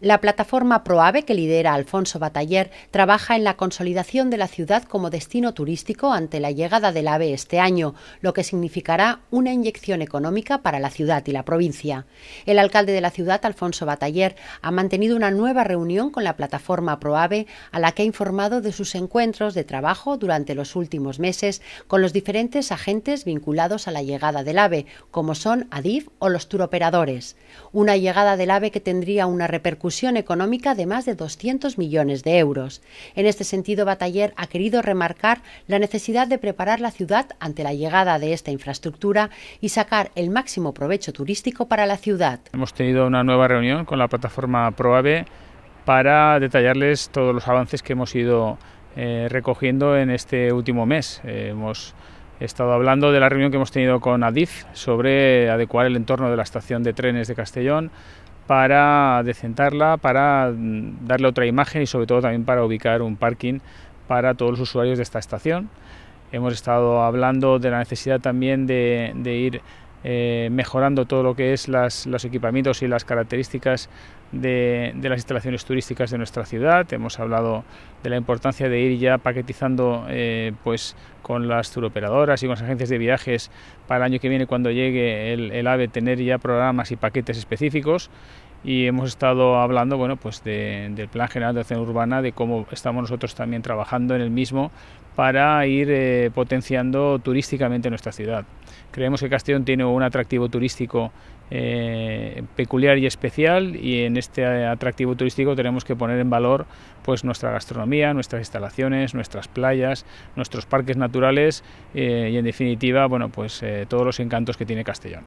La plataforma ProAve, que lidera Alfonso Bataller, trabaja en la consolidación de la ciudad como destino turístico ante la llegada del AVE este año, lo que significará una inyección económica para la ciudad y la provincia. El alcalde de la ciudad, Alfonso Bataller, ha mantenido una nueva reunión con la plataforma ProAve, a la que ha informado de sus encuentros de trabajo durante los últimos meses con los diferentes agentes vinculados a la llegada del AVE, como son ADIF o los turoperadores. Una llegada del AVE que tendría una repercusión económica de más de 200 millones de euros. En este sentido, Bataller ha querido remarcar la necesidad de preparar la ciudad ante la llegada de esta infraestructura y sacar el máximo provecho turístico para la ciudad. Hemos tenido una nueva reunión con la plataforma ProAve para detallarles todos los avances que hemos ido eh, recogiendo en este último mes. Eh, hemos estado hablando de la reunión que hemos tenido con Adif sobre adecuar el entorno de la estación de trenes de Castellón, para decentarla, para mm, darle otra imagen y sobre todo también para ubicar un parking para todos los usuarios de esta estación. Hemos estado hablando de la necesidad también de, de ir eh, mejorando todo lo que es los equipamientos y las características de, las instalaciones turísticas de nuestra ciudad. Hemos hablado de la importancia de ir ya paquetizando eh, pues, con las turoperadoras y con las agencias de viajes para el año que viene cuando llegue el AVE tener ya programas y paquetes específicos y hemos estado hablando bueno pues del plan general de acción urbana de cómo estamos nosotros también trabajando en el mismo para ir eh, potenciando turísticamente nuestra ciudad creemos que Castellón tiene un atractivo turístico eh, peculiar y especial y en este atractivo turístico tenemos que poner en valor pues nuestra gastronomía nuestras instalaciones nuestras playas nuestros parques naturales eh, y en definitiva bueno pues todos los encantos que tiene Castellón